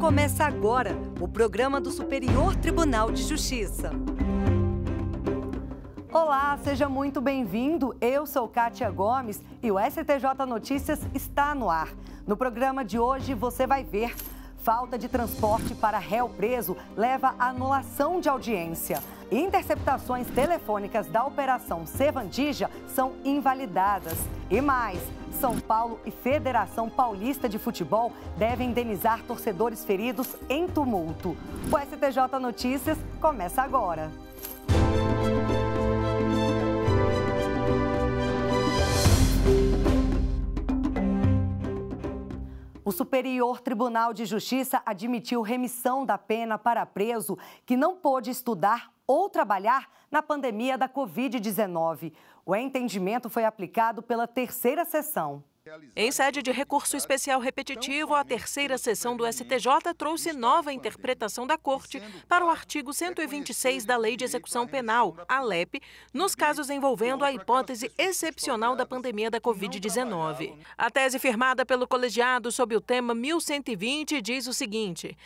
Começa agora o programa do Superior Tribunal de Justiça. Olá, seja muito bem-vindo. Eu sou Kátia Gomes e o STJ Notícias está no ar. No programa de hoje você vai ver Falta de transporte para réu preso leva à anulação de audiência. Interceptações telefônicas da Operação Sevandija são invalidadas. E mais, São Paulo e Federação Paulista de Futebol devem indenizar torcedores feridos em tumulto. O STJ Notícias começa agora. O Superior Tribunal de Justiça admitiu remissão da pena para preso que não pôde estudar ou trabalhar na pandemia da Covid-19. O entendimento foi aplicado pela terceira sessão. Em sede de recurso especial repetitivo, a terceira sessão do STJ trouxe nova interpretação da Corte para o artigo 126 da Lei de Execução Penal, a LEP, nos casos envolvendo a hipótese excepcional da pandemia da Covid-19. A tese firmada pelo colegiado sob o tema 1120 diz o seguinte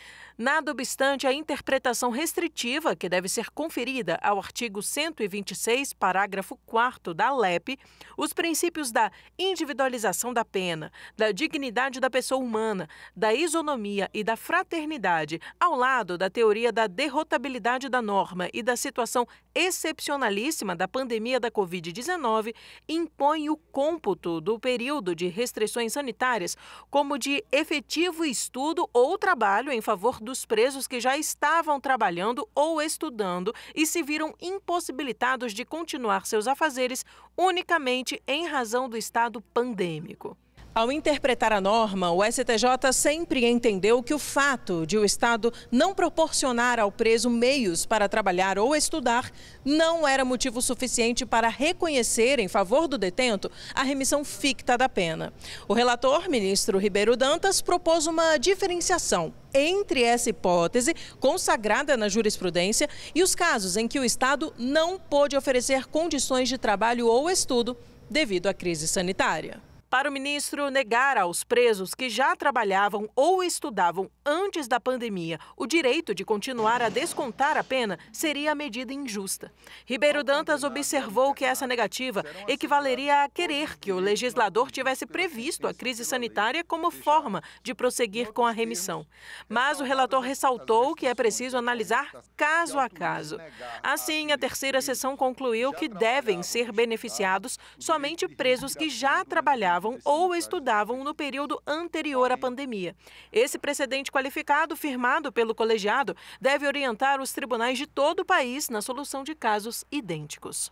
nada obstante a interpretação restritiva que deve ser conferida ao artigo 126, parágrafo 4 da LEP, os princípios da individualização da pena, da dignidade da pessoa humana, da isonomia e da fraternidade, ao lado da teoria da derrotabilidade da norma e da situação excepcionalíssima da pandemia da Covid-19 impõe o cômputo do período de restrições sanitárias como de efetivo estudo ou trabalho em favor dos presos que já estavam trabalhando ou estudando e se viram impossibilitados de continuar seus afazeres unicamente em razão do estado pandêmico. Ao interpretar a norma, o STJ sempre entendeu que o fato de o Estado não proporcionar ao preso meios para trabalhar ou estudar não era motivo suficiente para reconhecer em favor do detento a remissão ficta da pena. O relator, ministro Ribeiro Dantas, propôs uma diferenciação entre essa hipótese, consagrada na jurisprudência, e os casos em que o Estado não pôde oferecer condições de trabalho ou estudo devido à crise sanitária. Para o ministro, negar aos presos que já trabalhavam ou estudavam antes da pandemia o direito de continuar a descontar a pena seria a medida injusta. Ribeiro Dantas observou que essa negativa assim, equivaleria né? a querer que o legislador tivesse previsto a crise sanitária como forma de prosseguir com a remissão. Mas o relator ressaltou que é preciso analisar caso a caso. Assim, a terceira sessão concluiu que devem ser beneficiados somente presos que já trabalhavam trabalhavam ou estudavam no período anterior à pandemia. Esse precedente qualificado, firmado pelo colegiado, deve orientar os tribunais de todo o país na solução de casos idênticos.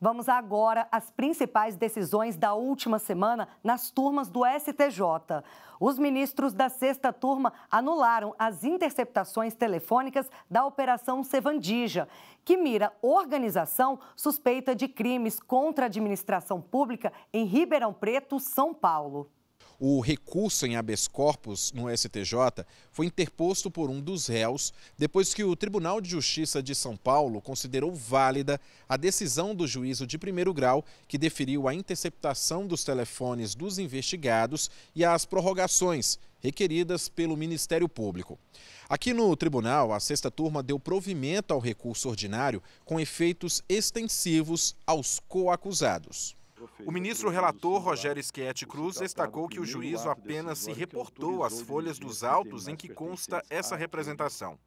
Vamos agora às principais decisões da última semana nas turmas do STJ. Os ministros da sexta turma anularam as interceptações telefônicas da Operação Sevandija, que mira organização suspeita de crimes contra a administração pública em Ribeirão Preto, São Paulo. O recurso em habeas corpus no STJ foi interposto por um dos réus depois que o Tribunal de Justiça de São Paulo considerou válida a decisão do juízo de primeiro grau que deferiu a interceptação dos telefones dos investigados e as prorrogações requeridas pelo Ministério Público. Aqui no tribunal, a sexta turma deu provimento ao recurso ordinário com efeitos extensivos aos coacusados. O ministro relator Rogério Schietti Cruz destacou que o juízo apenas se reportou às folhas dos autos em que consta essa representação.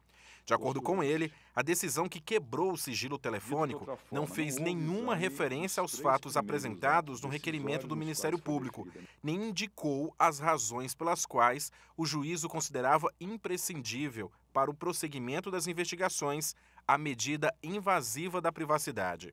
De acordo com ele, a decisão que quebrou o sigilo telefônico não fez nenhuma referência aos fatos apresentados no requerimento do Ministério Público, nem indicou as razões pelas quais o juízo considerava imprescindível para o prosseguimento das investigações a medida invasiva da privacidade.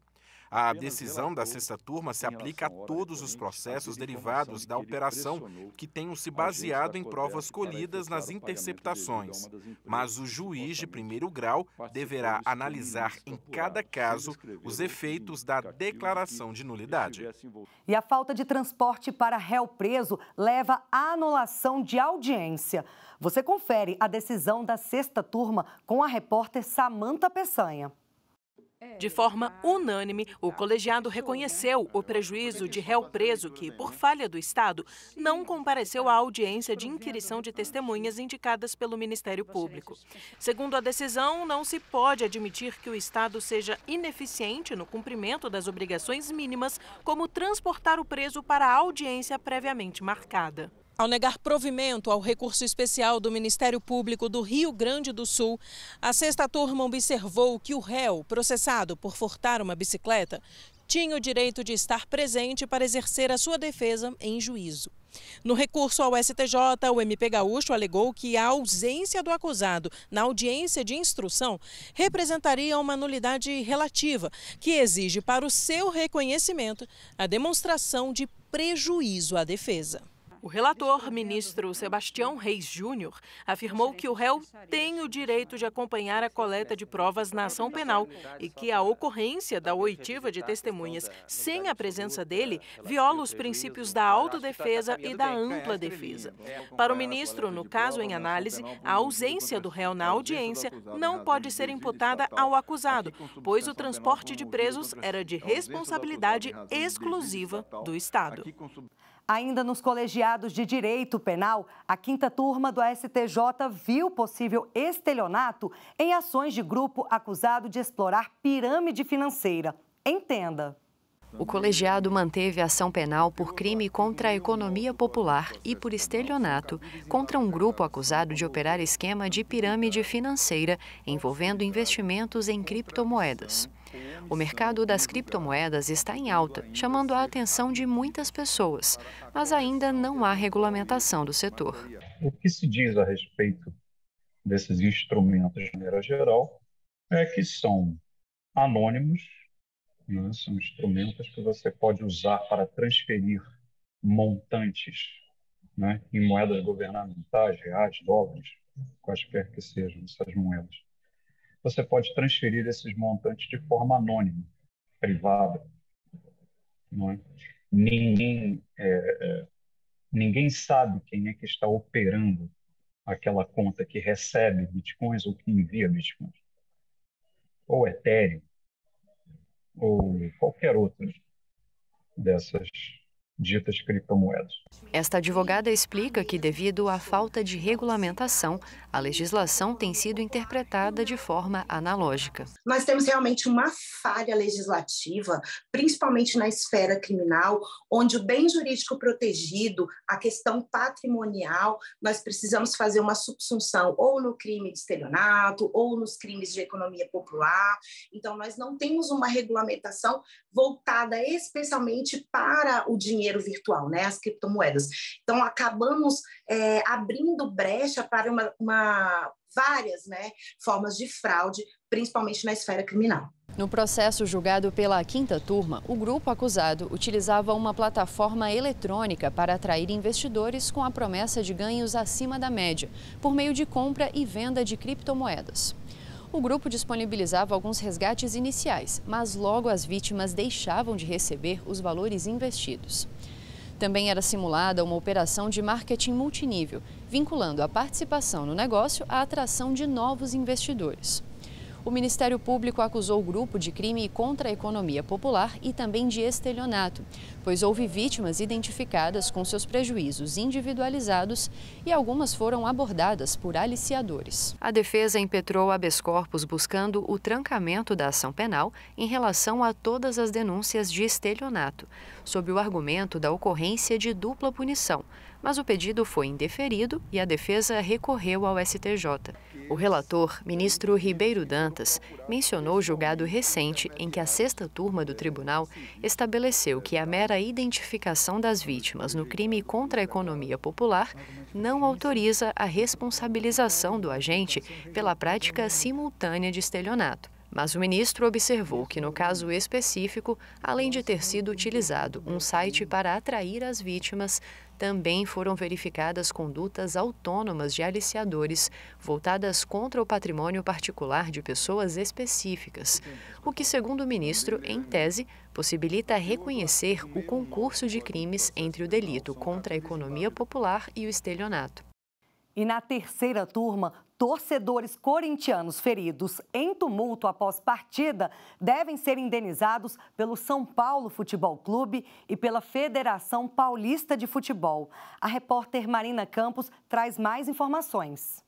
A decisão da sexta turma se aplica a todos os processos derivados da operação que tenham se baseado em provas colhidas nas interceptações, mas o juiz de primeiro grau deverá analisar em cada caso os efeitos da declaração de nulidade. E a falta de transporte para réu preso leva à anulação de audiência. Você confere a decisão da sexta turma com a repórter Samanta Peçanha. De forma unânime, o colegiado reconheceu o prejuízo de réu preso que, por falha do Estado, não compareceu à audiência de inquirição de testemunhas indicadas pelo Ministério Público. Segundo a decisão, não se pode admitir que o Estado seja ineficiente no cumprimento das obrigações mínimas, como transportar o preso para a audiência previamente marcada. Ao negar provimento ao recurso especial do Ministério Público do Rio Grande do Sul, a sexta turma observou que o réu, processado por furtar uma bicicleta, tinha o direito de estar presente para exercer a sua defesa em juízo. No recurso ao STJ, o MP Gaúcho alegou que a ausência do acusado na audiência de instrução representaria uma nulidade relativa, que exige para o seu reconhecimento a demonstração de prejuízo à defesa. O relator, ministro Sebastião Reis Júnior, afirmou que o réu tem o direito de acompanhar a coleta de provas na ação penal e que a ocorrência da oitiva de testemunhas sem a presença dele viola os princípios da autodefesa e da ampla defesa. Para o ministro, no caso em análise, a ausência do réu na audiência não pode ser imputada ao acusado, pois o transporte de presos era de responsabilidade exclusiva do Estado. Ainda nos colegiados de direito penal, a quinta turma do STJ viu possível estelionato em ações de grupo acusado de explorar pirâmide financeira. Entenda. O colegiado manteve ação penal por crime contra a economia popular e por estelionato contra um grupo acusado de operar esquema de pirâmide financeira envolvendo investimentos em criptomoedas. O mercado das criptomoedas está em alta, chamando a atenção de muitas pessoas, mas ainda não há regulamentação do setor. O que se diz a respeito desses instrumentos de maneira geral é que são anônimos, né? são instrumentos que você pode usar para transferir montantes né? em moedas governamentais, reais, dólares, quaisquer que sejam essas moedas você pode transferir esses montantes de forma anônima, privada. É? Ninguém, é, é, ninguém sabe quem é que está operando aquela conta que recebe bitcoins ou que envia bitcoins. Ou Ethereum, ou qualquer outra dessas ditas criptomoedas. Esta advogada explica que, devido à falta de regulamentação, a legislação tem sido interpretada de forma analógica. Nós temos realmente uma falha legislativa, principalmente na esfera criminal, onde o bem jurídico protegido, a questão patrimonial, nós precisamos fazer uma subsunção ou no crime de estelionato ou nos crimes de economia popular. Então, nós não temos uma regulamentação voltada especialmente para o dinheiro dinheiro virtual, né? As criptomoedas. Então, acabamos é, abrindo brecha para uma, uma várias né, formas de fraude, principalmente na esfera criminal. No processo julgado pela quinta turma, o grupo acusado utilizava uma plataforma eletrônica para atrair investidores com a promessa de ganhos acima da média, por meio de compra e venda de criptomoedas. O grupo disponibilizava alguns resgates iniciais, mas logo as vítimas deixavam de receber os valores investidos. Também era simulada uma operação de marketing multinível, vinculando a participação no negócio à atração de novos investidores. O Ministério Público acusou o grupo de crime contra a economia popular e também de estelionato, pois houve vítimas identificadas com seus prejuízos individualizados e algumas foram abordadas por aliciadores. A defesa impetrou habeas corpus buscando o trancamento da ação penal em relação a todas as denúncias de estelionato, sob o argumento da ocorrência de dupla punição mas o pedido foi indeferido e a defesa recorreu ao STJ. O relator, ministro Ribeiro Dantas, mencionou o julgado recente em que a sexta turma do tribunal estabeleceu que a mera identificação das vítimas no crime contra a economia popular não autoriza a responsabilização do agente pela prática simultânea de estelionato. Mas o ministro observou que, no caso específico, além de ter sido utilizado um site para atrair as vítimas, também foram verificadas condutas autônomas de aliciadores voltadas contra o patrimônio particular de pessoas específicas, o que, segundo o ministro, em tese, possibilita reconhecer o concurso de crimes entre o delito contra a economia popular e o estelionato. E na terceira turma, Torcedores corintianos feridos em tumulto após partida devem ser indenizados pelo São Paulo Futebol Clube e pela Federação Paulista de Futebol. A repórter Marina Campos traz mais informações.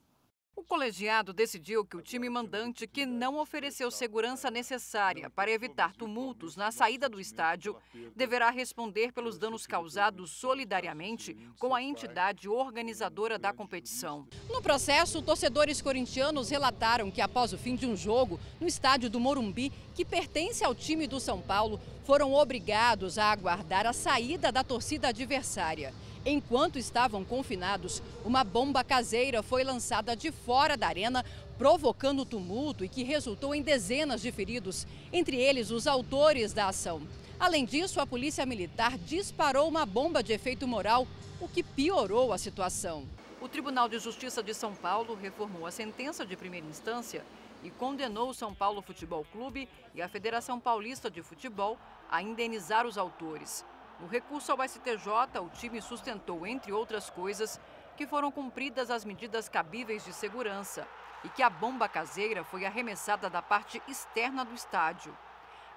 O colegiado decidiu que o time mandante, que não ofereceu segurança necessária para evitar tumultos na saída do estádio, deverá responder pelos danos causados solidariamente com a entidade organizadora da competição. No processo, torcedores corintianos relataram que, após o fim de um jogo no estádio do Morumbi, que pertence ao time do São Paulo, foram obrigados a aguardar a saída da torcida adversária. Enquanto estavam confinados, uma bomba caseira foi lançada de fora da arena, provocando tumulto e que resultou em dezenas de feridos, entre eles os autores da ação. Além disso, a polícia militar disparou uma bomba de efeito moral, o que piorou a situação. O Tribunal de Justiça de São Paulo reformou a sentença de primeira instância e condenou o São Paulo Futebol Clube e a Federação Paulista de Futebol a indenizar os autores. No recurso ao STJ, o time sustentou, entre outras coisas, que foram cumpridas as medidas cabíveis de segurança e que a bomba caseira foi arremessada da parte externa do estádio.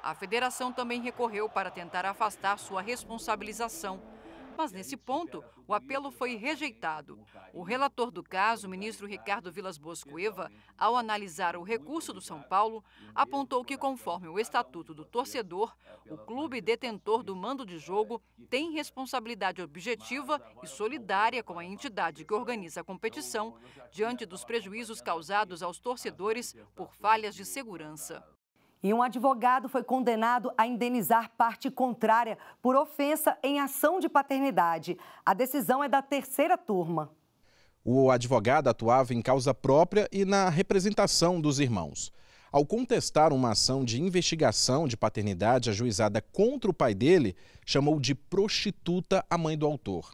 A federação também recorreu para tentar afastar sua responsabilização mas nesse ponto, o apelo foi rejeitado. O relator do caso, o ministro Ricardo Vilas Boas Cueva, ao analisar o recurso do São Paulo, apontou que, conforme o Estatuto do Torcedor, o clube detentor do mando de jogo tem responsabilidade objetiva e solidária com a entidade que organiza a competição diante dos prejuízos causados aos torcedores por falhas de segurança. E um advogado foi condenado a indenizar parte contrária por ofensa em ação de paternidade. A decisão é da terceira turma. O advogado atuava em causa própria e na representação dos irmãos. Ao contestar uma ação de investigação de paternidade ajuizada contra o pai dele, chamou de prostituta a mãe do autor.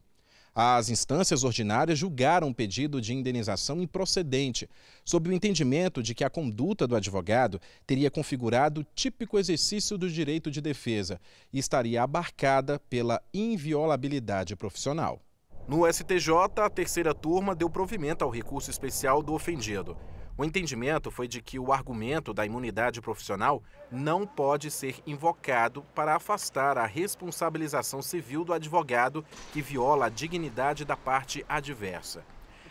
As instâncias ordinárias julgaram o pedido de indenização improcedente, sob o entendimento de que a conduta do advogado teria configurado típico exercício do direito de defesa e estaria abarcada pela inviolabilidade profissional. No STJ, a terceira turma deu provimento ao recurso especial do ofendido. O entendimento foi de que o argumento da imunidade profissional não pode ser invocado para afastar a responsabilização civil do advogado que viola a dignidade da parte adversa.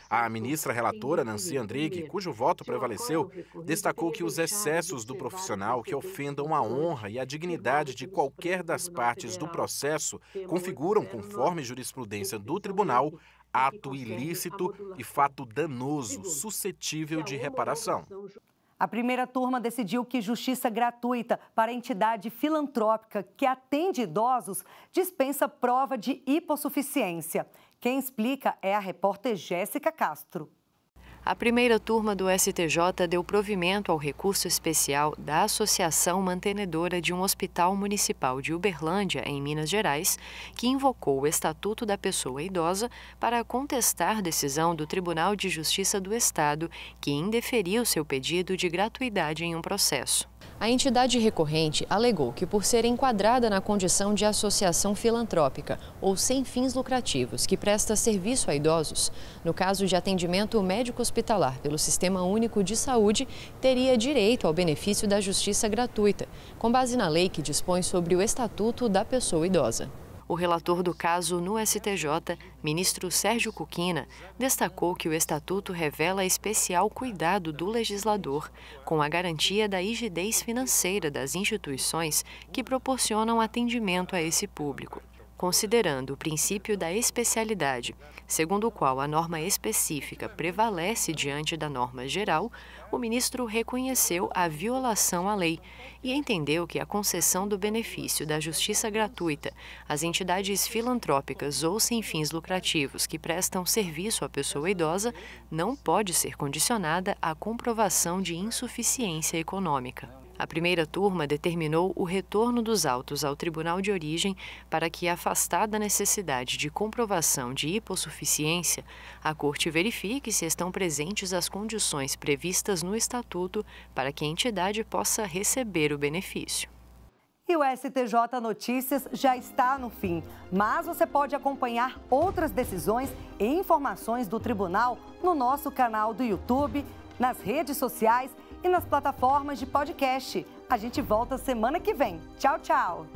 A ministra relatora Nancy Andrighi, cujo voto prevaleceu, destacou que os excessos do profissional que ofendam a honra e a dignidade de qualquer das partes do processo configuram, é, conforme jurisprudência do tribunal, ato ilícito e fato danoso suscetível de reparação. A primeira turma decidiu que justiça gratuita para entidade filantrópica que atende idosos dispensa prova de hipossuficiência. Quem explica é a repórter Jéssica Castro. A primeira turma do STJ deu provimento ao recurso especial da Associação Mantenedora de um Hospital Municipal de Uberlândia, em Minas Gerais, que invocou o Estatuto da Pessoa Idosa para contestar decisão do Tribunal de Justiça do Estado, que indeferiu seu pedido de gratuidade em um processo. A entidade recorrente alegou que, por ser enquadrada na condição de associação filantrópica ou sem fins lucrativos que presta serviço a idosos, no caso de atendimento médico-hospitalar pelo Sistema Único de Saúde, teria direito ao benefício da justiça gratuita, com base na lei que dispõe sobre o Estatuto da Pessoa Idosa. O relator do caso no STJ, ministro Sérgio Cuquina, destacou que o estatuto revela especial cuidado do legislador com a garantia da rigidez financeira das instituições que proporcionam atendimento a esse público considerando o princípio da especialidade, segundo o qual a norma específica prevalece diante da norma geral, o ministro reconheceu a violação à lei e entendeu que a concessão do benefício da justiça gratuita às entidades filantrópicas ou sem fins lucrativos que prestam serviço à pessoa idosa não pode ser condicionada à comprovação de insuficiência econômica. A primeira turma determinou o retorno dos autos ao tribunal de origem para que, afastada a necessidade de comprovação de hipossuficiência, a Corte verifique se estão presentes as condições previstas no Estatuto para que a entidade possa receber o benefício. E o STJ Notícias já está no fim, mas você pode acompanhar outras decisões e informações do tribunal no nosso canal do YouTube, nas redes sociais e e nas plataformas de podcast. A gente volta semana que vem. Tchau, tchau!